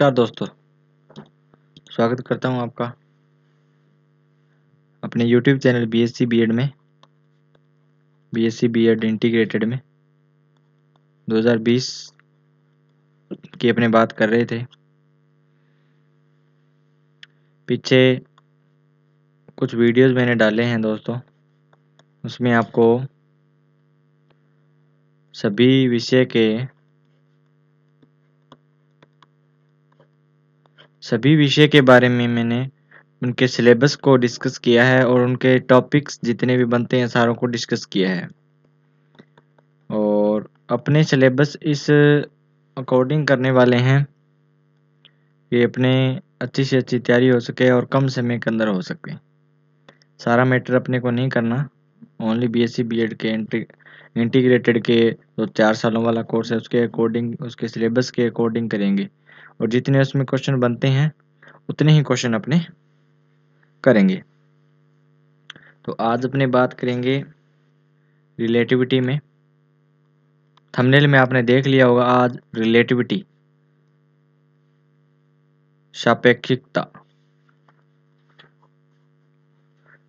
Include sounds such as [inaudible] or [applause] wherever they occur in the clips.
नमस्कार दोस्तों स्वागत करता हूं आपका अपने YouTube channel B S C B Ed में B S C B Ed integrated में 2020 की अपने बात कर रहे थे पीछे कुछ वीडियोस मैंने डाले हैं दोस्तों उसमें आपको सभी विषय के सभी विषय के बारे में मैंने उनके सिलेबस को डिस्कस किया है और उनके टॉपिक्स जितने भी बनते हैं सारों को डिस्कस किया है और अपने सिलेबस इस अकॉर्डिंग करने वाले हैं कि अपने अच्छी से अच्छी तैयारी हो सके और कम समय के अंदर हो सके सारा मैटर अपने को नहीं करना ओनली बीएससी बीएड के इंटीग्रेटेड के जो तो चार सालों वाला कोर्स है उसके अकॉर्डिंग उसके सिलेबस के अकॉर्डिंग करेंगे और जितने उसमें क्वेश्चन बनते हैं उतने ही क्वेश्चन अपने करेंगे तो आज अपने बात करेंगे रिलेटिविटी में थंबनेल में आपने देख लिया होगा आज रिलेटिविटी सापेक्षिकता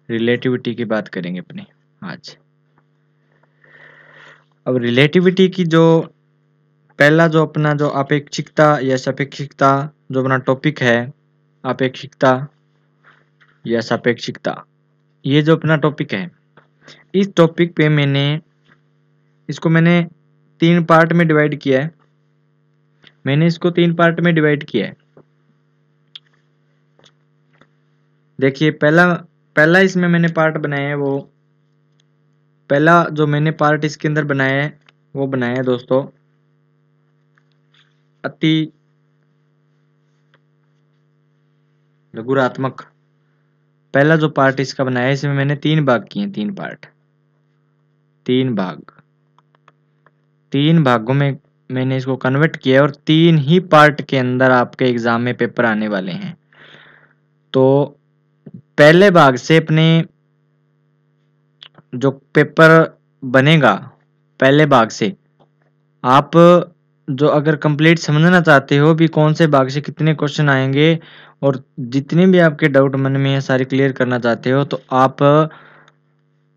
रिलेटिविटी की बात करेंगे अपने आज अब रिलेटिविटी की जो पहला जो अपना जो अपेक्षिकता या सापेक्षिकता जो अपना टॉपिक है अपेक्षिकता या सापेक्षिकता ये जो अपना टॉपिक है इस टॉपिक पे मैंने इसको मैंने तीन पार्ट में डिवाइड किया है मैंने इसको तीन पार्ट में डिवाइड किया है देखिए पहला पहला इसमें मैंने पार्ट बनाया है वो पहला जो मैंने पार्ट इसके अंदर बनाया है वो बनाया है दोस्तों अति लघुरात्मक पहला जो पार्ट इसका बनाया इसमें मैंने तीन भाग किए तीन पार्ट तीन भाग तीन भागों में मैंने इसको कन्वर्ट किया और तीन ही पार्ट के अंदर आपके एग्जाम में पेपर आने वाले हैं तो पहले भाग से अपने जो पेपर बनेगा पहले भाग से आप जो अगर कंप्लीट समझना चाहते हो भी कौन से भाग से कितने क्वेश्चन आएंगे और जितने भी आपके डाउट मन में है सारे क्लियर करना चाहते हो तो आप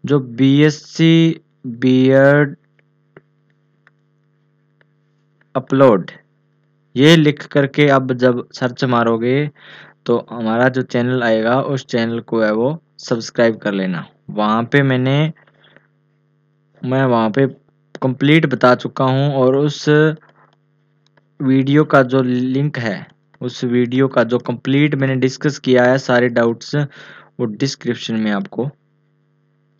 जो B S C B Ed upload ये लिख करके आप जब सर्च मारोगे तो हमारा जो चैनल आएगा उस चैनल को है वो सब्सक्राइब कर लेना वहाँ पे मैंने मैं वहाँ पे कंप्लीट बता चुका हूँ और उस वीडियो का जो लिंक है उस वीडियो का जो कंप्लीट मैंने डिस्कस किया है सारे डाउट्स वो डिस्क्रिप्शन में आपको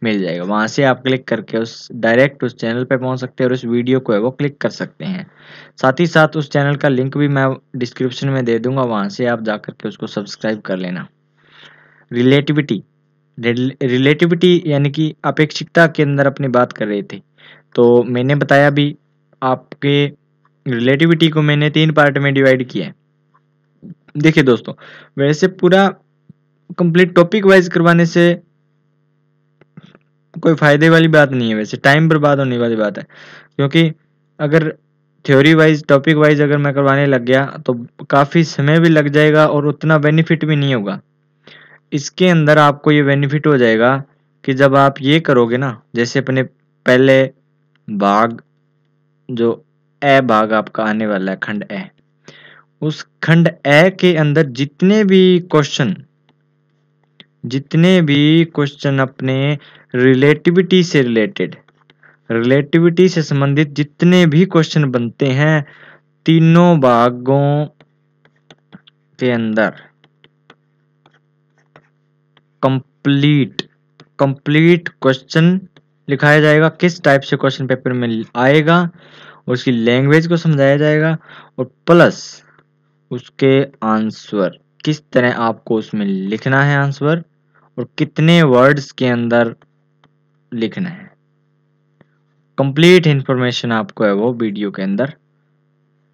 मिल जाएगा वहाँ से आप क्लिक करके उस डायरेक्ट उस चैनल पर पहुँच सकते हैं और उस वीडियो को है वो क्लिक कर सकते हैं साथ ही साथ उस चैनल का लिंक भी मैं डिस्क्रिप्शन में दे दूंगा वहाँ से आप जा करके उसको सब्सक्राइब कर लेना रिलेटिविटी रिलेटिविटी यानी कि अपेक्षिकता के अंदर अपनी बात कर रहे थे तो मैंने बताया भी आपके रिलेटिविटी को मैंने तीन पार्ट में डिवाइड किया है देखिए दोस्तों वैसे पूरा कंप्लीट टॉपिक वाइज करवाने से कोई फायदे वाली बात नहीं है वैसे टाइम बर्बाद होने वाली बात है क्योंकि अगर थ्योरी वाइज टॉपिक वाइज अगर मैं करवाने लग गया तो काफ़ी समय भी लग जाएगा और उतना बेनिफिट भी नहीं होगा इसके अंदर आपको ये बेनिफिट हो जाएगा कि जब आप ये करोगे ना जैसे अपने पहले भाग जो ए भाग आपका आने वाला है खंड ए उस खंड ए के अंदर जितने भी क्वेश्चन जितने भी क्वेश्चन अपने रिलेटिविटी से रिलेटेड रिलेटिविटी से संबंधित जितने भी क्वेश्चन बनते हैं तीनों भागों के अंदर कंप्लीट कंप्लीट क्वेश्चन लिखाया जाएगा किस टाइप से क्वेश्चन पेपर में आएगा उसकी लैंग्वेज को समझाया जाएगा और प्लस उसके आंसर किस तरह आपको उसमें लिखना है आंसर और कितने वर्ड्स के अंदर लिखना है कंप्लीट इंफॉर्मेशन आपको है वो वीडियो के अंदर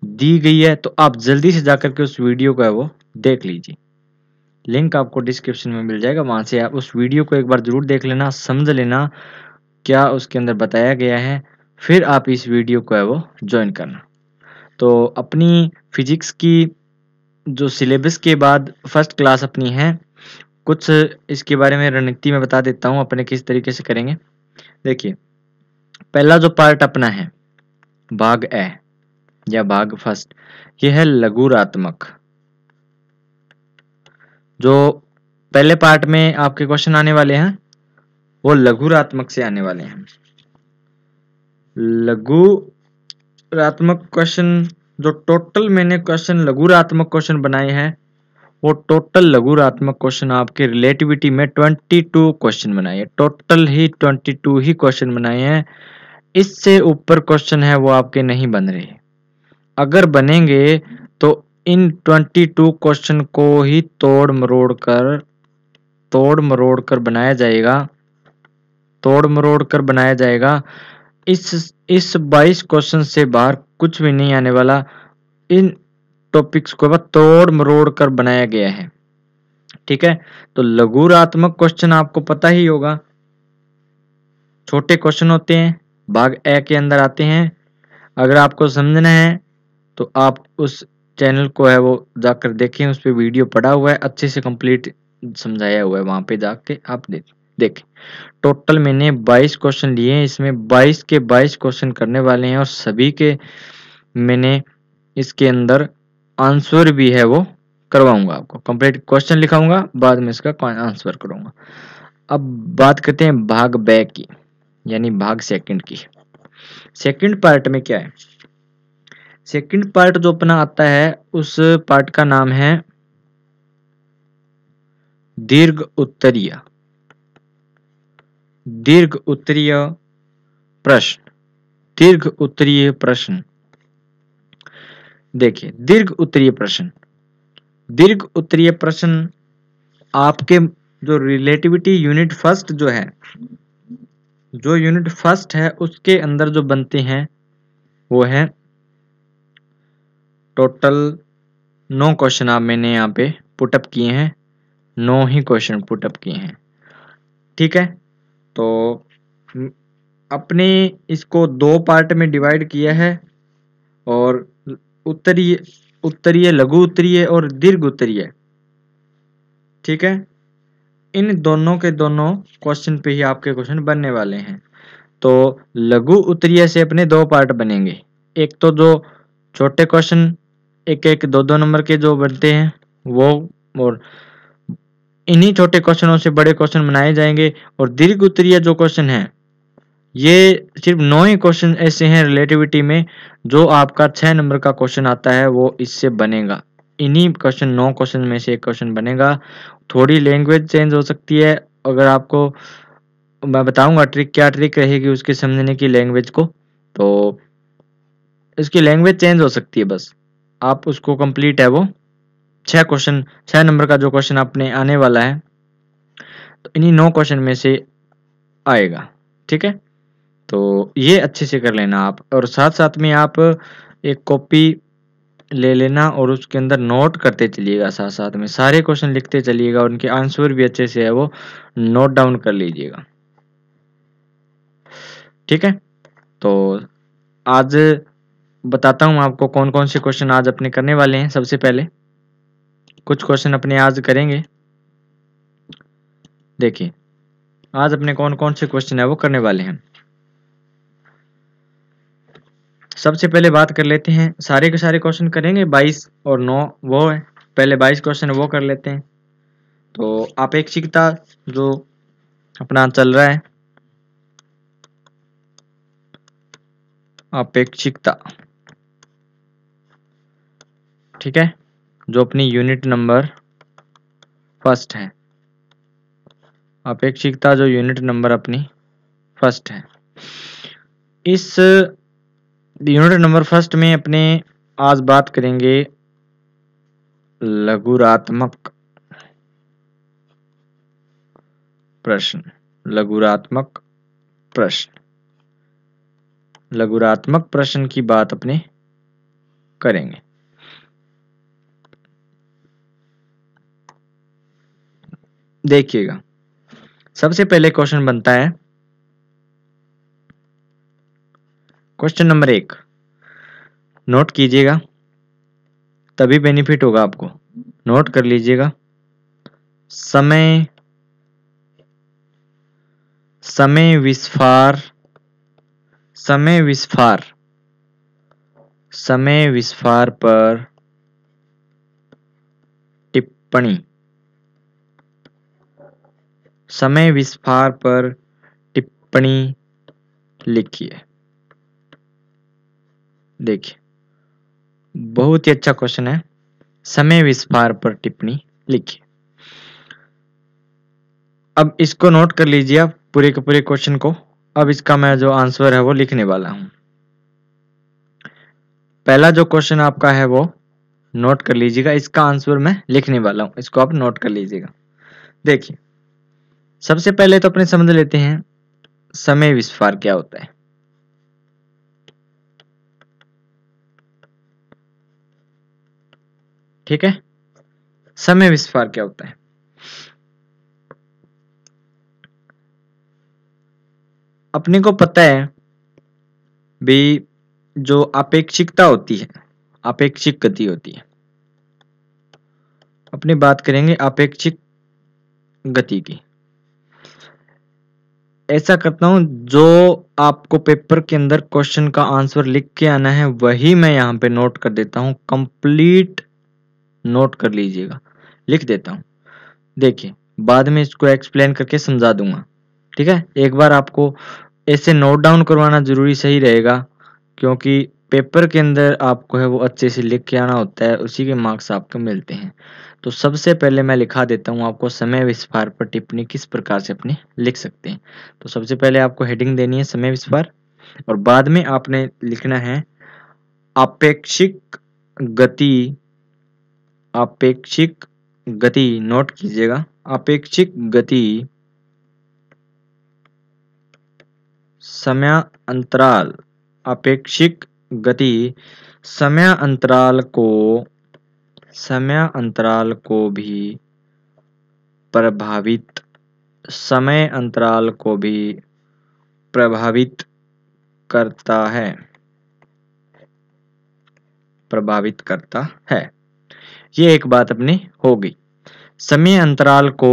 दी गई है तो आप जल्दी से जाकर के उस वीडियो को है वो देख लीजिए लिंक आपको डिस्क्रिप्शन में मिल जाएगा वहां से आप उस वीडियो को एक बार ज़रूर देख लेना समझ लेना क्या उसके अंदर बताया गया है फिर आप इस वीडियो को है वो ज्वाइन करना तो अपनी फिजिक्स की जो सिलेबस के बाद फर्स्ट क्लास अपनी है कुछ इसके बारे में रणनीति में बता देता हूँ अपने किस तरीके से करेंगे देखिए पहला जो पार्ट अपना है भाग ए या भाग फर्स्ट यह है लघुरात्मक जो पहले पार्ट में आपके क्वेश्चन आने वाले हैं वो लघुरात्मक से आने वाले हैं लघुरात्मक क्वेश्चन जो टोटल मैंने क्वेश्चन लघुरात्मक क्वेश्चन बनाए हैं वो टोटल रात्मक क्वेश्चन आपके रिलेटिविटी में 22 क्वेश्चन बनाए हैं टोटल ही 22 ही क्वेश्चन बनाए हैं इससे ऊपर क्वेश्चन है वो आपके नहीं बन रहे अगर बनेंगे तो इन 22 क्वेश्चन को ही तोड़ मरोड़ कर तोड़ मरोड़ कर बनाया जाएगा तोड़ मरोड़ कर बनाया जाएगा इस इस 22 क्वेश्चन से बाहर कुछ भी नहीं आने वाला इन टॉपिक्स को तोड़ मरोड़ कर बनाया गया है ठीक है तो लघुरात्मक क्वेश्चन आपको पता ही होगा छोटे क्वेश्चन होते हैं भाग ए के अंदर आते हैं अगर आपको समझना है तो आप उस चैनल को है वो जाकर देखें उस पर वीडियो पड़ा हुआ है अच्छे से कंप्लीट समझाया हुआ है वहां पे जाके आप देखें टोटल मैंने 22 क्वेश्चन लिए हैं इसमें 22 के 22 क्वेश्चन करने वाले हैं और सभी के मैंने इसके अंदर आंसर भी है वो करवाऊंगा आपको कंप्लीट क्वेश्चन लिखाऊंगा बाद में इसका आंसर करूंगा अब बात करते हैं भाग बै की यानी भाग सेकंड की सेकंड पार्ट में क्या है सेकंड पार्ट जो अपना आता है उस पार्ट का नाम है दीर्घ उत्तरीय दीर्घ उत्तरीय प्रश्न दीर्घ उत्तरीय प्रश्न देखिए दीर्घ उत्तरीय प्रश्न दीर्घ उत्तरीय प्रश्न आपके जो रिलेटिविटी यूनिट फर्स्ट जो है जो यूनिट फर्स्ट है उसके अंदर जो बनते हैं वो है टोटल नौ क्वेश्चन आप मैंने यहाँ पे पुटअप किए हैं नौ ही क्वेश्चन पुटअप किए हैं ठीक है तो अपने इसको दो पार्ट में डिवाइड किया है और उत्तरीय उत्तरीय लघु उत्तरीय और दीर्घ उत्तरीय ठीक है इन दोनों के दोनों क्वेश्चन पे ही आपके क्वेश्चन बनने वाले हैं तो लघु उत्तरीय से अपने दो पार्ट बनेंगे एक तो जो छोटे क्वेश्चन एक एक दो दो नंबर के जो बनते हैं वो और इन्हीं छोटे क्वेश्चनों से बड़े क्वेश्चन बनाए जाएंगे और दीर्घ उत्तरीय जो क्वेश्चन है ये सिर्फ नौ ही क्वेश्चन ऐसे हैं रिलेटिविटी में जो आपका छः नंबर का क्वेश्चन आता है वो इससे बनेगा इन्हीं क्वेश्चन नौ क्वेश्चन में से एक क्वेश्चन बनेगा थोड़ी लैंग्वेज चेंज हो सकती है अगर आपको मैं बताऊंगा ट्रिक क्या ट्रिक रहेगी उसके समझने की लैंग्वेज को तो इसकी लैंग्वेज चेंज हो सकती है बस आप उसको कंप्लीट है वो छह क्वेश्चन छह नंबर का जो क्वेश्चन आपने आने वाला है तो इन्हीं नौ क्वेश्चन में से आएगा ठीक है तो ये अच्छे से कर लेना आप और साथ साथ में आप एक कॉपी ले लेना और उसके अंदर नोट करते चलिएगा साथ साथ में सारे क्वेश्चन लिखते चलिएगा और उनके आंसर भी अच्छे से है वो नोट डाउन कर लीजिएगा ठीक है तो आज बताता हूँ आपको कौन कौन से क्वेश्चन आज अपने करने वाले हैं सबसे पहले कुछ क्वेश्चन अपने आज करेंगे देखिए आज अपने कौन कौन से क्वेश्चन है वो करने वाले हैं सबसे पहले बात कर लेते हैं सारे के सारे क्वेश्चन करेंगे 22 और 9 वो है पहले 22 क्वेश्चन वो कर लेते हैं तो अपेक्षिकता जो अपना चल रहा है अपेक्षिकता ठीक है जो अपनी यूनिट नंबर फर्स्ट है अपेक्षिकता जो यूनिट नंबर अपनी फर्स्ट है इस यूनिट नंबर फर्स्ट में अपने आज बात करेंगे लघुरात्मक प्रश्न लघुरात्मक प्रश्न लघुरात्मक प्रश्न की बात अपने करेंगे देखिएगा सबसे पहले क्वेश्चन बनता है क्वेश्चन नंबर एक नोट कीजिएगा तभी बेनिफिट होगा आपको नोट कर लीजिएगा समय समय विस्फार समय विस्फार समय विस्फार पर टिप्पणी समय विस्फार पर टिप्पणी लिखिए देखिए बहुत ही अच्छा क्वेश्चन है समय विस्फार पर टिप्पणी लिखिए अब इसको नोट कर लीजिए आप पूरे के पूरे क्वेश्चन को अब इसका मैं जो आंसर है वो लिखने वाला हूं पहला जो क्वेश्चन आपका है वो नोट कर लीजिएगा इसका आंसर मैं लिखने वाला हूं इसको आप नोट कर लीजिएगा देखिए सबसे पहले तो अपने समझ लेते हैं समय विस्फार क्या होता है ठीक है समय विस्फार क्या होता है अपने को पता है भी जो अपेक्षिकता होती है अपेक्षिक गति होती है अपनी बात करेंगे अपेक्षिक गति की ऐसा करता हूँ जो आपको पेपर के अंदर क्वेश्चन का आंसर लिख के आना है वही मैं यहाँ पे नोट कर देता हूँ कंप्लीट नोट कर लीजिएगा लिख देता हूँ देखिए बाद में इसको एक्सप्लेन करके समझा दूंगा ठीक है एक बार आपको ऐसे नोट डाउन करवाना जरूरी सही रहेगा क्योंकि पेपर के अंदर आपको है वो अच्छे से लिख के आना होता है उसी के मार्क्स आपको मिलते हैं तो सबसे पहले मैं लिखा देता हूँ आपको समय विस्फार पर टिप्पणी किस प्रकार से अपने लिख सकते हैं तो सबसे पहले आपको हेडिंग देनी है समय विस्फार और बाद में आपने लिखना है अपेक्षिक गति अपेक्षिक गति नोट कीजिएगा अपेक्षिक गति समय अंतराल अपेक्षिक गति समय अंतराल को समय अंतराल को भी प्रभावित समय अंतराल को भी प्रभावित करता है प्रभावित करता है ये एक बात अपनी होगी समय अंतराल को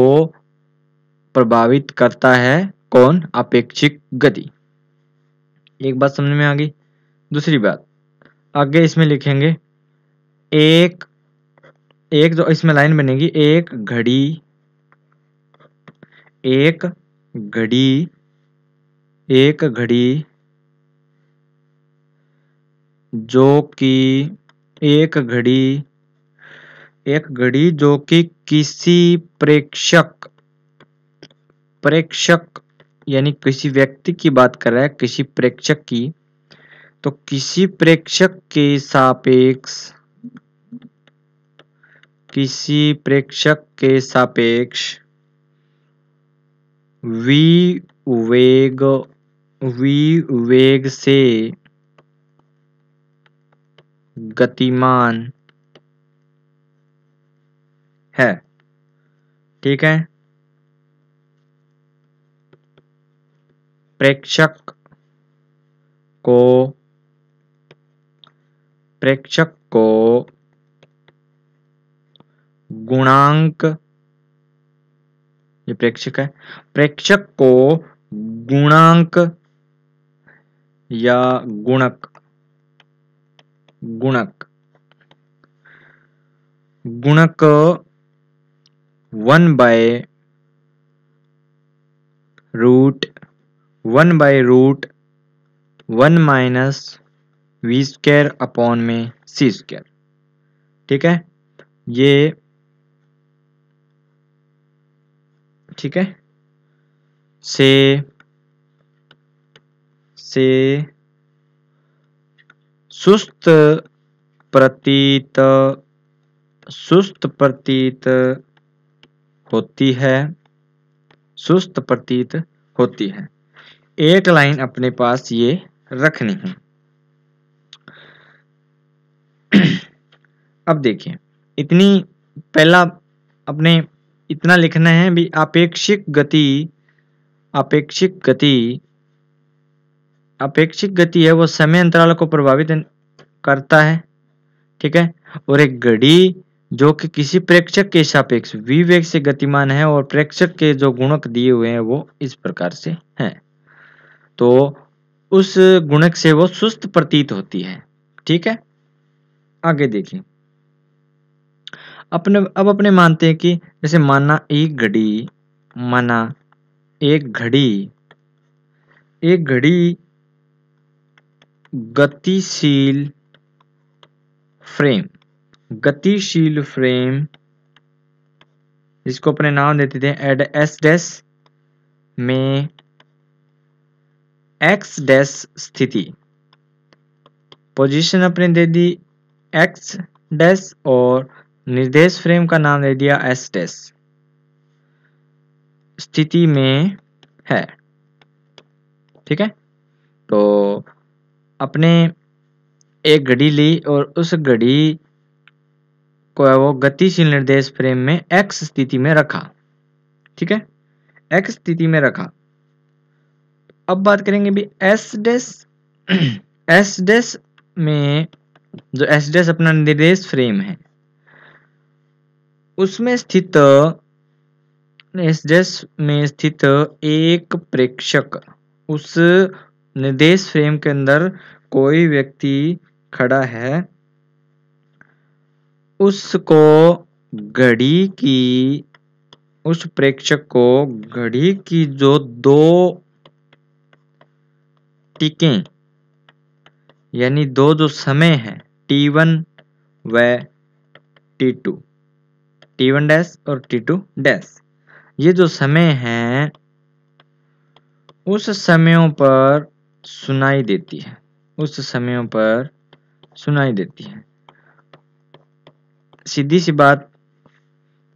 प्रभावित करता है कौन अपेक्षिक गति एक बात समझ में आ गई दूसरी बात आगे इसमें लिखेंगे एक एक जो इसमें लाइन बनेगी एक घड़ी एक घड़ी एक घड़ी जो कि एक घड़ी एक घड़ी जो कि किसी प्रेक्षक प्रेक्षक यानी किसी व्यक्ति की बात कर रहा है किसी प्रेक्षक की तो किसी प्रेक्षक के सापेक्ष किसी प्रेक्षक के सापेक्ष विवेग विवेग से गतिमान है ठीक है प्रेक्षक को प्रेक्षक को गुणांक ये प्रेक्षक है प्रेक्षक को गुणांक या गुणक गुणक गुणक one by root one by root one minus V square upon में सी स्क्र ठीक है ये ठीक है से से सुस्त प्रतीत सुस्त प्रतीत होती है सुस्त प्रतीत होती है एक लाइन अपने पास ये रखनी है [clears throat] अब देखिए इतनी पहला अपने इतना लिखना है भी अपेक्षिक गति अपेक्षिक गति अपेक्षिक गति है वो समय अंतराल को प्रभावित करता है ठीक है और एक घड़ी जो कि किसी प्रेक्षक के सापेक्ष विवेक से गतिमान है और प्रेक्षक के जो गुणक दिए हुए हैं वो इस प्रकार से हैं तो उस गुणक से वो सुस्त प्रतीत होती है ठीक है आगे देखिए अपने अब अपने मानते हैं कि जैसे माना एक घड़ी माना एक घड़ी एक घड़ी गतिशील फ्रेम गतिशील फ्रेम जिसको अपने नाम देते थे एड एस डेस में एक्स डेस स्थिति पोजीशन अपने दे दी एक्स डेस और निर्देश फ्रेम का नाम दे दिया एस टेस स्थिति में है ठीक है तो अपने एक घड़ी ली और उस घड़ी को वो गतिशील निर्देश फ्रेम में एक्स स्थिति में रखा ठीक है एक्स स्थिति में रखा अब बात करेंगे भी एस डेस एस डेस में जो एस डेस अपना निर्देश फ्रेम है उसमें स्थित में स्थित एक प्रेक्षक उस निर्देश फ्रेम के अंदर कोई व्यक्ति खड़ा है उसको घड़ी की उस प्रेक्षक को घड़ी की जो दो टिके यानी दो जो समय है टी वन व टी टू T1 डैश और T2 टू डैश ये जो समय है उस समयों पर सुनाई देती है उस समयों पर सुनाई देती है सीधी सी बात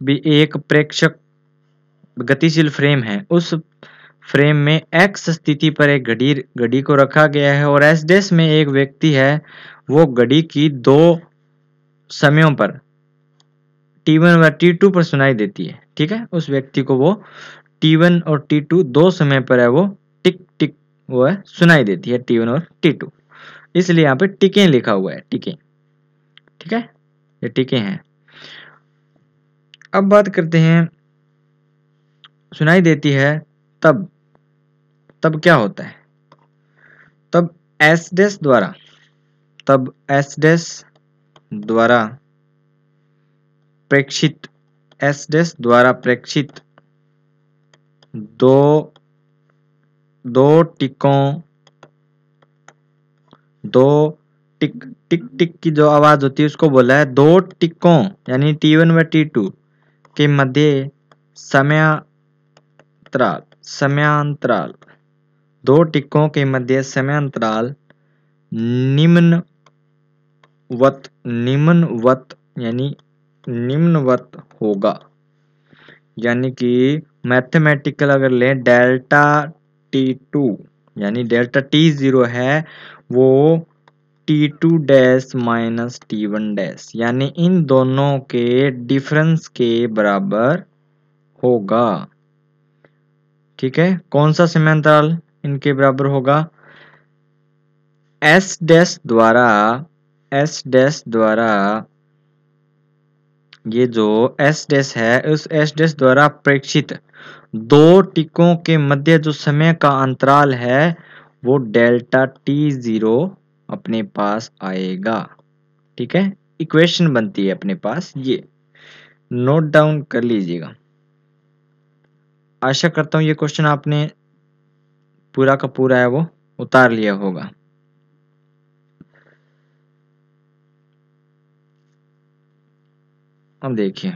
भी एक प्रेक्षक गतिशील फ्रेम है उस फ्रेम में एक्स स्थिति पर एक घड़ी घड़ी को रखा गया है और एस डेस में एक व्यक्ति है वो घड़ी की दो समयों पर टी वन व टी टू पर सुनाई देती है ठीक है उस व्यक्ति को वो टी वन और टी टू दो समय पर है वो टिक टिक वो है सुनाई देती है टी वन और टी टू इसलिए यहाँ पे टिके लिखा हुआ है टिके ठीक है ये टिके हैं अब बात करते हैं सुनाई देती है तब तब क्या होता है तब एस डेस द्वारा तब एस डेस द्वारा प्रेक्षित एस डेस द्वारा प्रेक्षित दो दो टिकों दो टिक टिक टिक की जो आवाज होती है उसको बोला है दो टिकों यानी टी वन व टी टू के मध्य समयांतराल समयांतराल दो टिकों के मध्य समयांतराल निम्नवत निम्नवत यानी निम्नवत होगा यानी कि मैथमेटिकल अगर लें डेल्टा टी टू यानी डेल्टा टी ज़ीरो है वो T two dash minus T one dash यानी इन दोनों के डिफरेंस के बराबर होगा ठीक है कौन सा समांतराल इनके बराबर होगा एस डैश द्वारा एस डैश द्वारा ये जो एस डैश है उस एस डैश द्वारा प्रेक्षित दो टिकों के मध्य जो समय का अंतराल है वो डेल्टा टी जीरो अपने पास आएगा ठीक है इक्वेशन बनती है अपने पास ये नोट डाउन कर लीजिएगा आशा करता हूं ये क्वेश्चन आपने पूरा का पूरा है वो उतार लिया होगा अब देखिए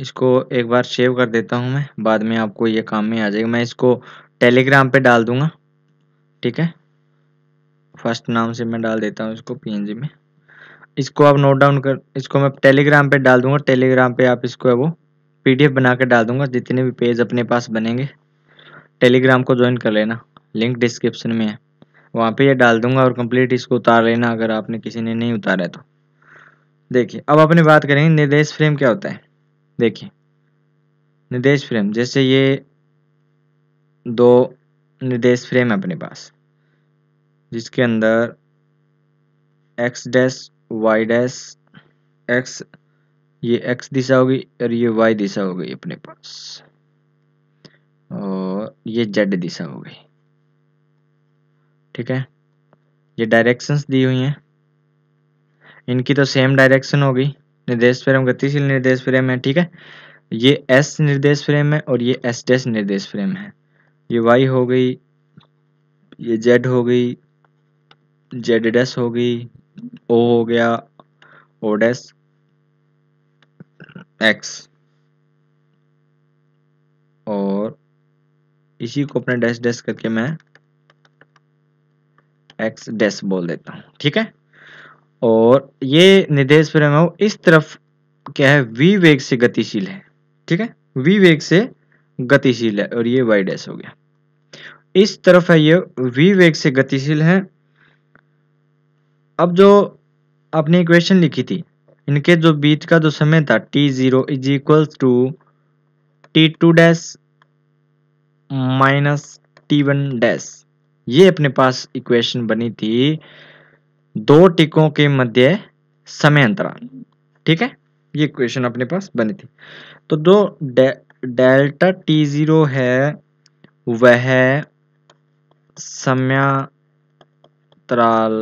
इसको एक बार सेव कर देता हूँ मैं बाद में आपको ये काम में आ जाएगा मैं इसको टेलीग्राम पे डाल दूंगा ठीक है फर्स्ट नाम से मैं डाल देता हूँ इसको पीएनजी में इसको आप नोट डाउन कर इसको मैं टेलीग्राम पे डाल दूंगा टेलीग्राम पे आप इसको वो पीडीएफ बना के डाल दूंगा जितने भी पेज अपने पास बनेंगे टेलीग्राम को ज्वाइन कर लेना लिंक डिस्क्रिप्शन में है वहाँ पे ये डाल दूंगा और कंप्लीट इसको उतार लेना अगर आपने किसी ने नहीं उतारा है तो देखिए अब अपने बात करेंगे निर्देश फ्रेम क्या होता है देखिए निर्देश फ्रेम जैसे ये दो निर्देश फ्रेम है अपने पास जिसके अंदर X dash Y dash X ये एक्स दिशा होगी और ये वाई दिशा हो गई अपने पास और ये जेड दिशा हो गई ठीक है ये डायरेक्शंस दी हुई हैं इनकी तो सेम डायरेक्शन होगी निर्देश फ्रेम गतिशील निर्देश फ्रेम है ठीक है ये एस निर्देश फ्रेम है और ये एस डेस निर्देश फ्रेम है ये वाई हो गई ये जेड हो गई जेड डेस हो गई ओ हो गया ओ डेस एक्स और इसी को अपने डैश डैश करके मैं एक्स डैश बोल देता हूँ ठीक है और ये निदेश प्रमेय इस तरफ क्या है वी वेग से गतिशील है ठीक है वी वेग से गतिशील है और ये वाई डैश हो गया इस तरफ है ये वी वेग से गतिशील है अब जो आपने इक्वेशन लिखी थी इनके जो बीच का जो समय था T zero is equal to T two dash minus T one dash ये अपने पास इक्वेशन बनी थी दो टिकों के मध्य समय अंतराल ठीक है ये क्वेश्चन अपने पास बनी थी तो दो डेल्टा टी जीरो है वह समय अंतराल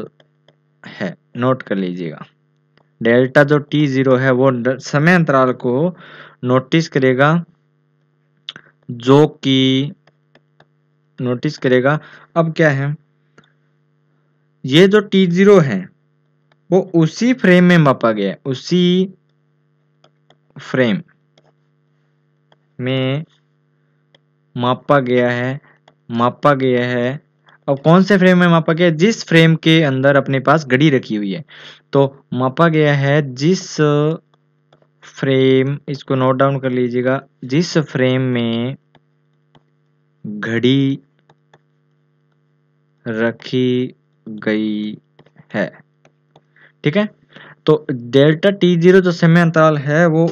है नोट कर लीजिएगा डेल्टा जो टी जीरो है वो समय अंतराल को नोटिस करेगा जो कि नोटिस करेगा अब क्या है ये जो टी जीरो है वो उसी फ्रेम में मापा गया है उसी फ्रेम में मापा गया है मापा गया है अब कौन से फ्रेम में मापा गया है जिस फ्रेम के अंदर अपने पास घड़ी रखी हुई है तो मापा गया है जिस फ्रेम इसको नोट डाउन कर लीजिएगा जिस फ्रेम में घड़ी रखी गई है ठीक है तो डेल्टा टी जीरो जो समय अंतराल है वो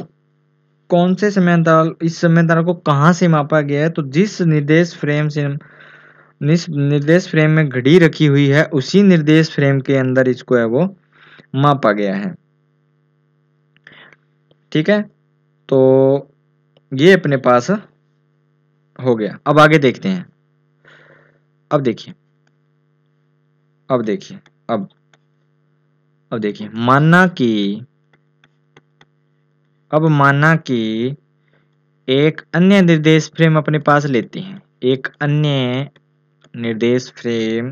कौन से समय अंतराल इस समय अंतराल को कहाँ से मापा गया है तो जिस निर्देश फ्रेम से निर्देश फ्रेम में घड़ी रखी हुई है उसी निर्देश फ्रेम के अंदर इसको है वो मापा गया है ठीक है तो ये अपने पास हो गया अब आगे देखते हैं अब देखिए अब देखिए अब अब देखिए माना कि अब माना कि एक अन्य निर्देश फ्रेम अपने पास लेते हैं एक अन्य निर्देश फ्रेम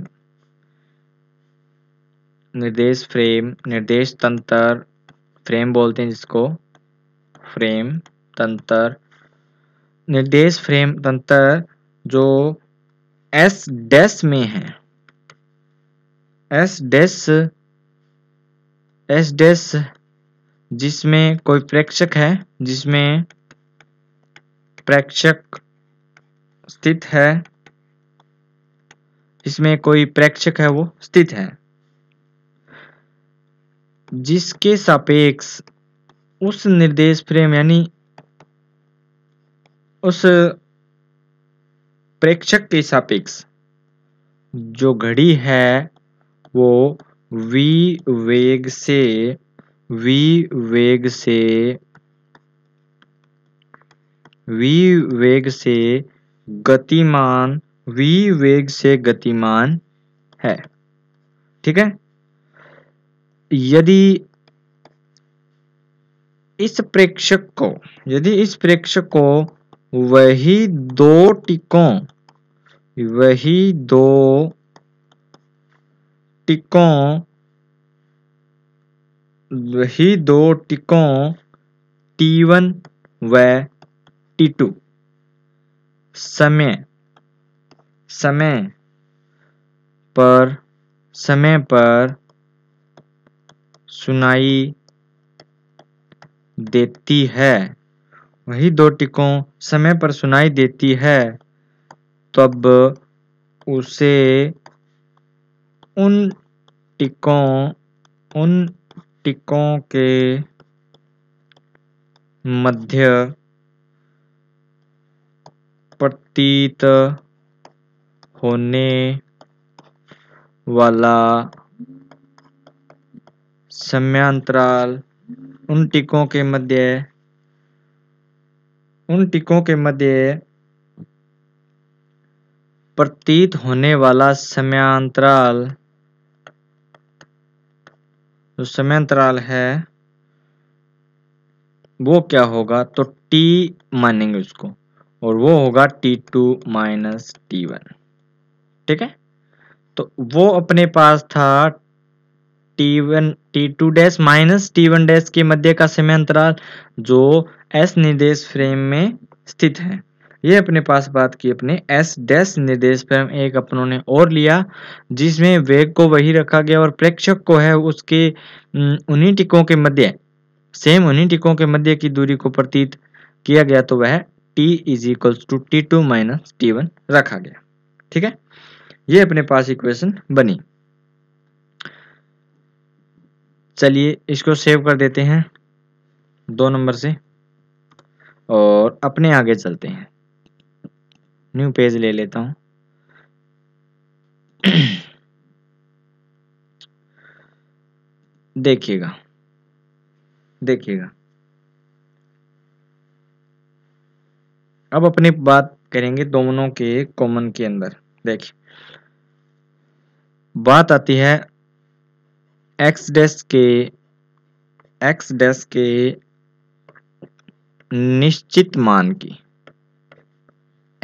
निर्देश फ्रेम निर्देश तंत्र फ्रेम बोलते हैं जिसको फ्रेम तंत्र निर्देश फ्रेम तंत्र जो एस डेस में है एस डेस एस डेस जिसमें कोई प्रेक्षक है जिसमें प्रेक्षक स्थित है इसमें कोई प्रेक्षक है वो स्थित है जिसके सापेक्ष उस निर्देश फ्रेम यानी उस प्रेक्षक के सापेक्ष जो घड़ी है वो वी वेग से वी वेग से वी वेग से गतिमान वी वेग से गतिमान है ठीक है यदि इस प्रेक्षक को यदि इस प्रेक्षक को वही दो टिकों वही दो टिकों ही दो टिकों T1 व टू समय समय पर समय पर सुनाई देती है वही दो टिकों समय पर सुनाई देती है तब उसे उन टिकों उन टिकों के मध्य प्रतीत होने वाला समयांतराल उन टिकों के मध्य उन टिकों के मध्य प्रतीत होने वाला समयांतराल जो समय अंतराल है वो क्या होगा तो t मानेंगे उसको और वो होगा t2 टू माइनस टी ठीक है तो वो अपने पास था T one T two dash minus T one dash के मध्य का समय अंतराल जो एस निर्देश फ्रेम में स्थित है ये अपने पास बात की अपने एस डैश निर्देश पर एक अपनों ने और लिया जिसमें वेग को वही रखा गया और प्रेक्षक को है उसके उन्हीं टिकों के मध्य सेम उन्हीं टिकों के मध्य की दूरी को प्रतीत किया गया तो वह T is equal to T two minus T one रखा गया ठीक है ये अपने पास इक्वेशन बनी चलिए इसको सेव कर देते हैं दो नंबर से और अपने आगे चलते हैं न्यू पेज ले लेता हूँ देखिएगा देखिएगा अब अपनी बात करेंगे दोनों के कॉमन के अंदर देखिए बात आती है एक्स डैश के एक्स डैश के निश्चित मान की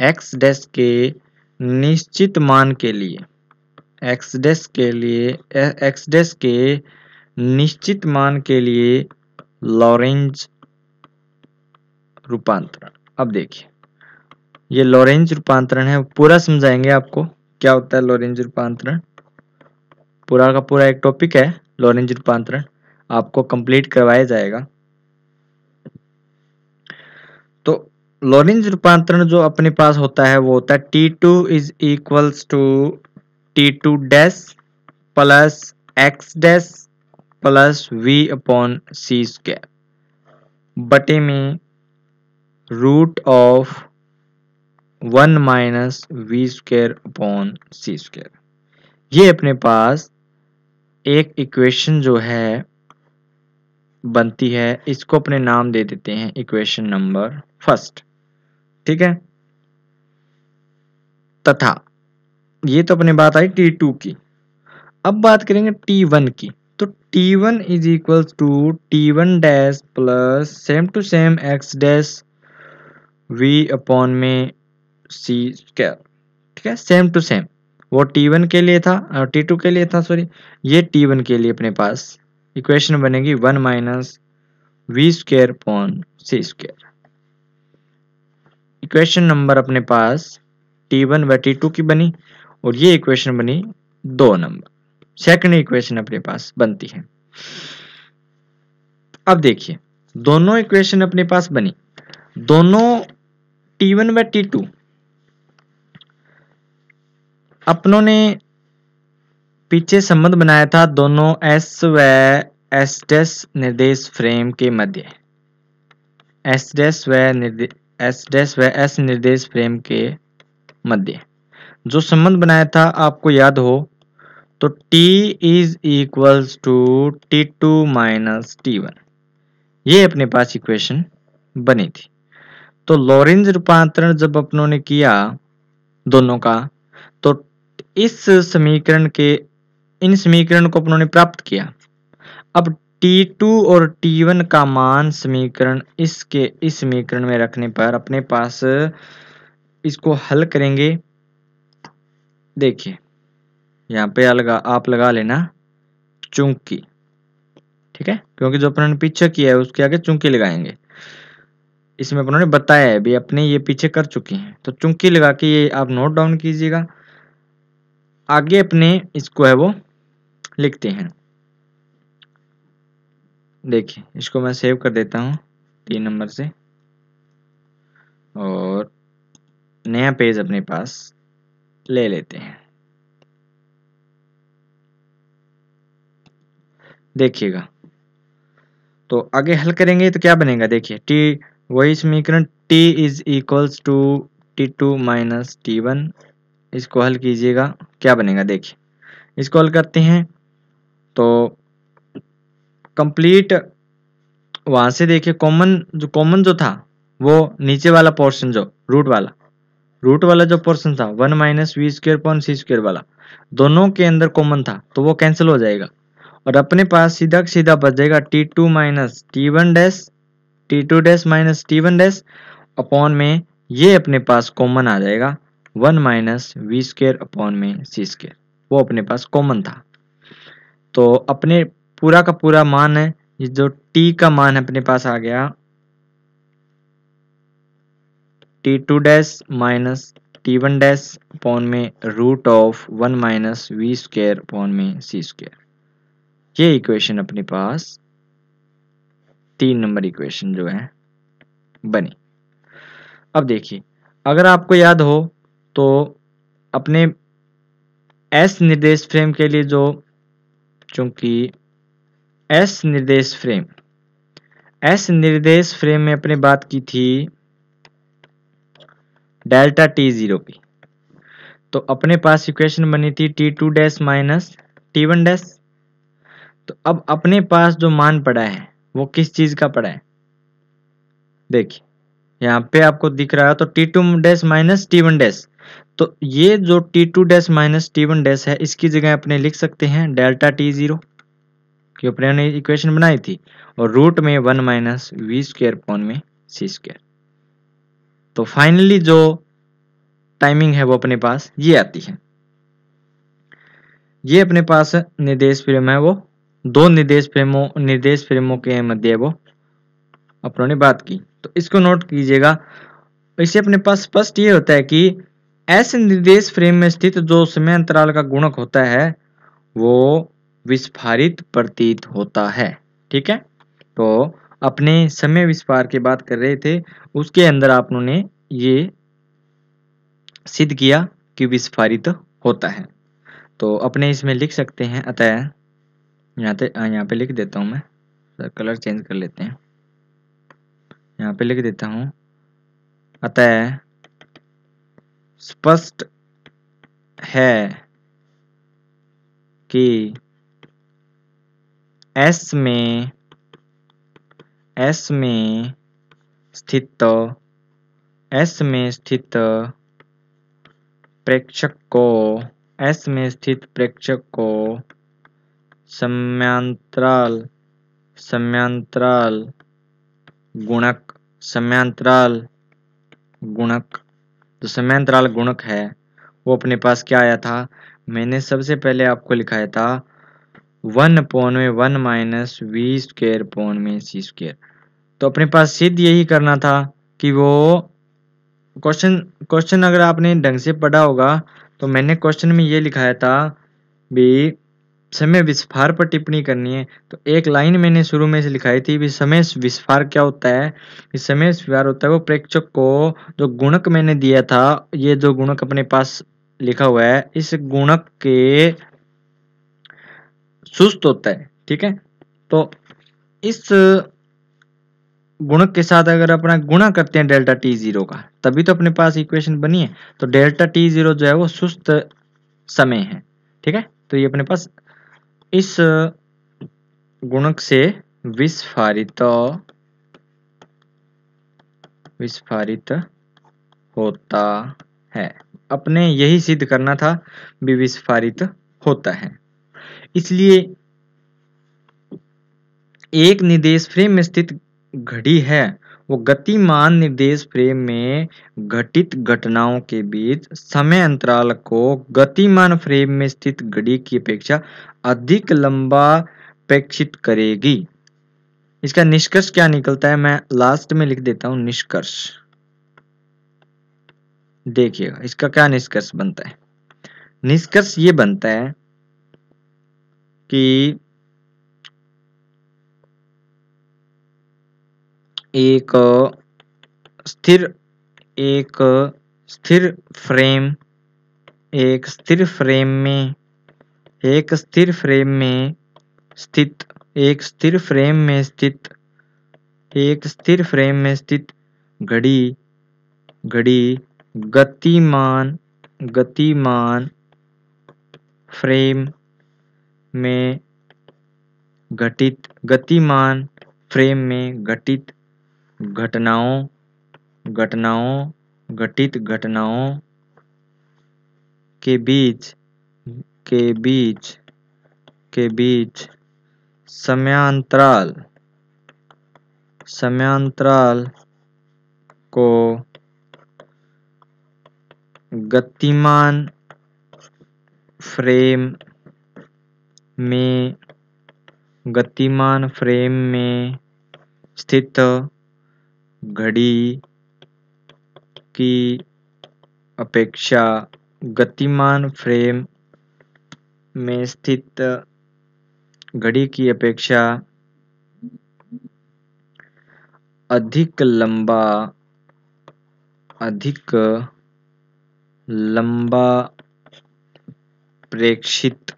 एक्स डैश के निश्चित मान के लिए x डैश के लिए x डैश के निश्चित मान के लिए लॉरेंज रूपांतरण अब देखिए ये लॉरेंज रूपांतरण है पूरा समझाएंगे आपको क्या होता है लॉरेंज रूपांतरण पूरा का पूरा एक टॉपिक है लॉरेंज रूपांतरण आपको कंप्लीट करवाया जाएगा लॉरेंज रूपांतरण जो अपने पास होता है वो होता है T two is equals to T two dash plus X dash plus V upon C square बटे में root of one minus V square upon C square ये अपने पास एक इक्वेशन जो है बनती है इसको अपने नाम दे देते हैं इक्वेशन नंबर फर्स्ट ठीक है तथा ये तो अपने बात आई टी टू की अब बात करेंगे टी वन की तो T one is equal to T one dash plus same to same X dash V upon में सी स्क्वायर ठीक है सेम टू सेम वो टी वन के लिए था और टी टू के लिए था सॉरी ये टी वन के लिए अपने पास इक्वेशन बनेगी one minus V square upon C square equation number अपने पास T1 वन व टी की बनी और ये इक्वेशन बनी दो नंबर सेकंड इक्वेशन अपने पास बनती है अब देखिए दोनों इक्वेशन अपने पास बनी दोनों T1 वन व टी अपनों ने पीछे संबंध बनाया था दोनों S व एस निर्देश फ्रेम के मध्य एस डेस व एस डैश व एस निर्देश फ्रेम के मध्य जो संबंध बनाया था आपको याद हो तो t is equals to T two minus T one ये अपने पास इक्वेशन बनी थी तो लॉरेंज रूपांतरण जब अपनों ने किया दोनों का तो इस समीकरण के इन समीकरण को अपनों ने प्राप्त किया अब टी टू और टी वन का मान समीकरण इसके इस समीकरण में रखने पर अपने पास इसको हल करेंगे देखिए यहाँ पे अलगा आप लगा लेना चुंकी ठीक है क्योंकि जो अपनों पीछे किया है उसके आगे चुंकी लगाएंगे इसमें उन्होंने बताया है भी अपने ये पीछे कर चुके हैं तो चुंकी लगा के ये आप नोट डाउन कीजिएगा आगे अपने इसको है वो लिखते हैं देखिए इसको मैं सेव कर देता हूँ तीन नंबर से और नया पेज अपने पास ले लेते हैं देखिएगा तो आगे हल करेंगे तो क्या बनेगा देखिए टी वही समीकरण T is equals to T two minus T one इसको हल कीजिएगा क्या बनेगा देखिए इसको हल करते हैं तो कंप्लीट वहां से देखिए कॉमन जो कॉमन जो था वो नीचे वाला पोर्शन जो रूट वाला रूट वाला जो पोर्शन था one minus V square point C square वाला दोनों के अंदर कॉमन था तो वो कैंसिल हो जाएगा और अपने पास सीधा सीधा बच जाएगा T two minus T one dash T two dash minus T one dash upon में ये अपने पास कॉमन आ जाएगा one minus V square upon में सी स्क्र वो अपने पास कॉमन था तो अपने पूरा का पूरा मान है ये जो टी का मान है अपने पास आ गया T two dash minus T one dash upon में root of one minus V square upon में सी स्क्र ये इक्वेशन अपने पास तीन नंबर इक्वेशन जो है बनी अब देखिए अगर आपको याद हो तो अपने एस निर्देश फ्रेम के लिए जो चूंकि एस निर्देश फ्रेम एस निर्देश फ्रेम में अपने बात की थी डेल्टा टी जीरो की तो अपने पास इक्वेशन बनी थी T two dash minus T one dash तो अब अपने पास जो मान पड़ा है वो किस चीज का पड़ा है देखिए यहाँ पे आपको दिख रहा है तो T two dash minus T one dash तो ये जो T two dash minus T one dash है इसकी जगह अपने लिख सकते हैं डेल्टा टी जीरो की अपने ने इक्वेशन बनाई थी और रूट में one minus V square upon में सी स्क्र तो फाइनली जो टाइमिंग है वो अपने पास ये आती है ये अपने पास निर्देश फ्रेम है वो दो निर्देश फ्रेमों निर्देश फ्रेमों के मध्य वो अपनों ने बात की तो इसको नोट कीजिएगा इसे अपने पास स्पष्ट ये होता है कि ऐसे निर्देश फ्रेम में स्थित जो समय अंतराल का गुणक होता है वो विस्फारित प्रतीत होता है ठीक है तो अपने समय विस्फार की बात कर रहे थे उसके अंदर आप उन्होंने ये सिद्ध किया कि विस्फारित होता है तो अपने इसमें लिख सकते हैं अतः यहाँ पे यहाँ पे लिख देता हूँ मैं सर कलर चेंज कर लेते हैं यहाँ पे लिख देता हूँ अतः स्पष्ट है कि एस में एस में स्थित एस में स्थित प्रेक्षक को एस में स्थित प्रेक्षक को समांतराल समांतराल गुणक सम्यांतराल गुणक जो समांतराल गुणक है वो अपने पास क्या आया था मैंने सबसे पहले आपको लिखाया था वन अपॉन में one minus V square upon में सी स्क्र तो अपने पास सिद्ध यही करना था कि वो क्वेश्चन क्वेश्चन अगर आपने ढंग से पढ़ा होगा तो मैंने क्वेश्चन में ये लिखाया था भी समय विस्फार पर टिप्पणी करनी है तो एक लाइन मैंने शुरू में से लिखाई थी भी समय विस्फार क्या होता है कि समय विस्फार होता है वो प्रेक्षक को जो गुणक मैंने दिया था ये जो गुणक अपने पास लिखा हुआ है इस गुणक के सुस्त होता है ठीक है तो इस गुणक के साथ अगर अपना गुणा करते हैं डेल्टा टी जीरो का तभी तो अपने पास इक्वेशन बनी है तो डेल्टा टी जीरो जो है वो सुस्त समय है ठीक है तो ये अपने पास इस गुणक से विस्फारित विस्फारित होता है अपने यही सिद्ध करना था भी विस्फारित होता है इसलिए एक निर्देश फ्रेम में स्थित घड़ी है वो गतिमान निर्देश फ्रेम में घटित घटनाओं के बीच समय अंतराल को गतिमान फ्रेम में स्थित घड़ी की अपेक्षा अधिक लंबा प्रेक्षित करेगी इसका निष्कर्ष क्या निकलता है मैं लास्ट में लिख देता हूं निष्कर्ष देखिएगा इसका क्या निष्कर्ष बनता है निष्कर्ष ये बनता है कि एक स्थिर एक स्थिर फ्रेम एक स्थिर फ्रेम में एक स्थिर फ्रेम में स्थित एक स्थिर फ्रेम में स्थित एक स्थिर फ्रेम में स्थित घड़ी घड़ी गतिमान गतिमान फ्रेम में घटित गतिमान फ्रेम में घटित घटनाओं घटनाओं घटित घटनाओं के बीच के बीच के बीच समयांतराल समयांतराल को गतिमान फ्रेम में गतिमान फ्रेम में स्थित घड़ी की अपेक्षा गतिमान फ्रेम में स्थित घड़ी की अपेक्षा अधिक लंबा अधिक लंबा प्रेक्षित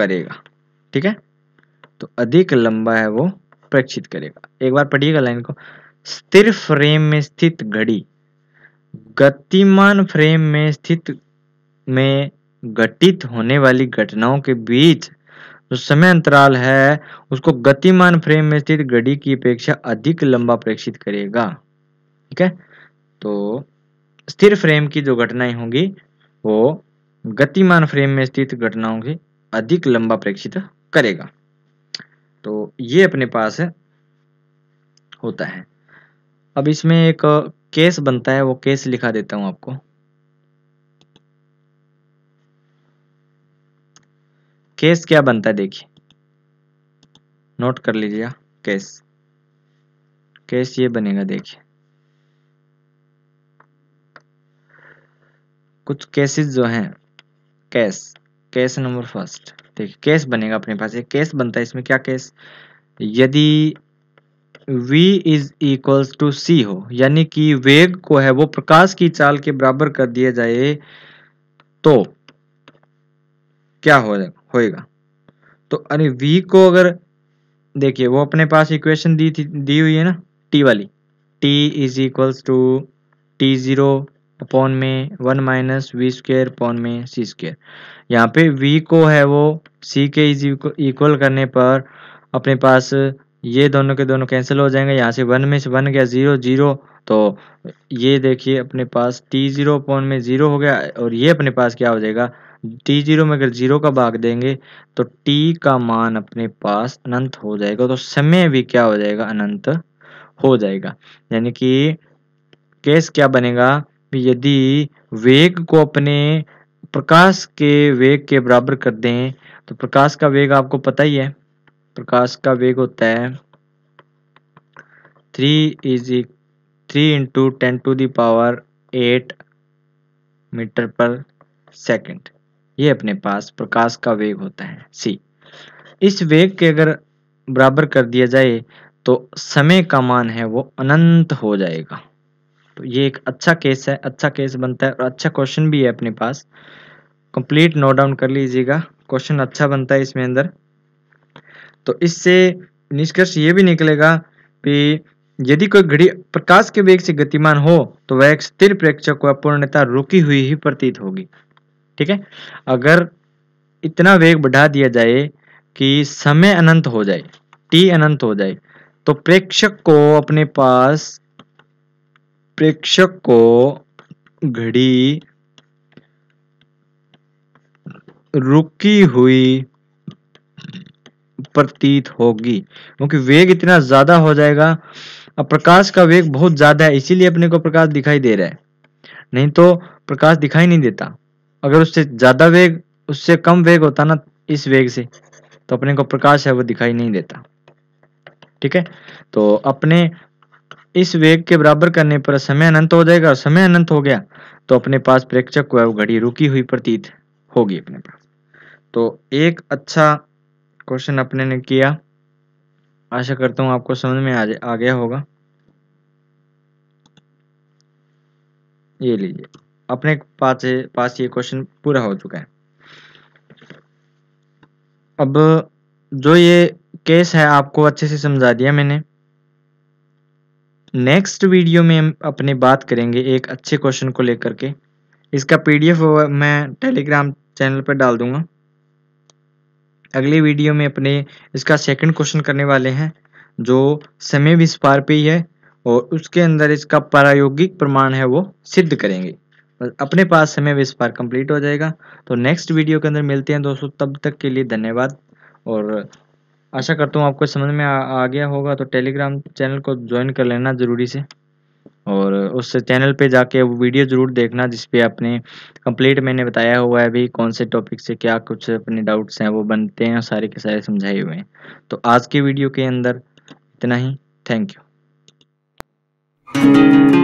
करेगा ठीक है तो अधिक लंबा है वो प्रेक्षित करेगा एक बार पढ़िएगा लाइन को स्थिर फ्रेम में स्थित घड़ी गतिमान फ्रेम में स्थित में घटित होने वाली घटनाओं के बीच जो समय अंतराल है उसको गतिमान फ्रेम में स्थित घड़ी की अपेक्षा अधिक लंबा प्रेक्षित करेगा ठीक है तो स्थिर फ्रेम की जो घटनाएं होंगी वो गतिमान फ्रेम में स्थित घटनाओं की अधिक लंबा प्रेक्षित करेगा तो ये अपने पास है होता है अब इसमें एक केस बनता है वो केस लिखा देता हूं आपको केस क्या बनता है देखिए नोट कर लीजिए केस केस ये बनेगा देखिए कुछ केसेस जो हैं केस केस नंबर फर्स्ट देखिए केस बनेगा अपने पास एक केस बनता है इसमें क्या केस यदि v is equals to C हो यानी कि वेग को है वो प्रकाश की चाल के बराबर कर दिया जाए तो क्या हो होएगा तो अरे v को अगर देखिए वो अपने पास इक्वेशन दी थी दी हुई है ना t वाली t is equals to T zero upon में one minus V square upon में सी स्क्र यहाँ पे वी को है वो सी के इज इक्वल करने पर अपने पास ये दोनों के दोनों कैंसिल हो जाएंगे यहाँ से वन में से वन गया ज़ीरो जीरो तो ये देखिए अपने पास टी ज़ीरो अपॉन में ज़ीरो हो गया और ये अपने पास क्या हो जाएगा टी जीरो में अगर जीरो का भाग देंगे तो टी का मान अपने पास अनंत हो जाएगा तो समय भी क्या हो जाएगा अनंत हो जाएगा यानी कि केस क्या बनेगा यदि वेग को अपने प्रकाश के वेग के बराबर कर दें तो प्रकाश का वेग आपको पता ही है प्रकाश का वेग होता है three is three into ten to the power eight metre पर सेकंड ये अपने पास प्रकाश का वेग होता है सी इस वेग के अगर बराबर कर दिया जाए तो समय का मान है वो अनंत हो जाएगा तो ये एक अच्छा केस है अच्छा केस बनता है और अच्छा क्वेश्चन भी है अपने पास कंप्लीट नोट डाउन कर लीजिएगा क्वेश्चन अच्छा बनता है इसमें अंदर तो इससे निष्कर्ष ये भी निकलेगा कि यदि कोई घड़ी प्रकाश के वेग से गतिमान हो तो वह एक स्थिर प्रेक्षक पूर्णता रुकी हुई ही प्रतीत होगी ठीक है अगर इतना वेग बढ़ा दिया जाए कि समय अनंत हो जाए टी अनंत हो जाए तो प्रेक्षक को अपने पास प्रेक्षक को घड़ी रुकी हुई प्रतीत होगी क्योंकि वेग इतना ज्यादा हो जाएगा अब प्रकाश का वेग बहुत ज्यादा है इसीलिए अपने को प्रकाश दिखाई दे रहा है नहीं तो प्रकाश दिखाई नहीं देता अगर उससे ज्यादा वेग उससे कम वेग होता ना इस वेग से तो अपने को प्रकाश है वो दिखाई नहीं देता ठीक है तो अपने इस वेग के बराबर करने पर समय अनंत हो जाएगा और समय अनंत हो गया तो अपने पास प्रेक्षक को वो घड़ी रुकी हुई प्रतीत होगी अपने पास तो एक अच्छा क्वेश्चन अपने ने किया आशा करता हूँ आपको समझ में आ, आ गया होगा ये लीजिए अपने पास पास ये क्वेश्चन पूरा हो चुका है अब जो ये केस है आपको अच्छे से समझा दिया मैंने नेक्स्ट वीडियो में हम अपने बात करेंगे एक अच्छे क्वेश्चन को लेकर के इसका पीडीएफ मैं टेलीग्राम चैनल पर डाल दूंगा अगले वीडियो में अपने इसका सेकंड क्वेश्चन करने वाले हैं जो समय विस्पार पे ही है और उसके अंदर इसका प्रायोगिक प्रमाण है वो सिद्ध करेंगे अपने पास समय विस्पार कंप्लीट हो जाएगा तो नेक्स्ट वीडियो के अंदर मिलते हैं दोस्तों तब तक के लिए धन्यवाद और आशा करता हूँ आपको समझ में आ, आ गया होगा तो टेलीग्राम चैनल को ज्वाइन कर लेना ज़रूरी से और उस चैनल पे जाके वो वीडियो ज़रूर देखना जिसपे आपने कंप्लीट मैंने बताया हुआ है भाई कौन से टॉपिक से क्या कुछ अपने डाउट्स हैं वो बनते हैं सारे के सारे समझाए हुए हैं तो आज की वीडियो के अंदर इतना ही थैंक यू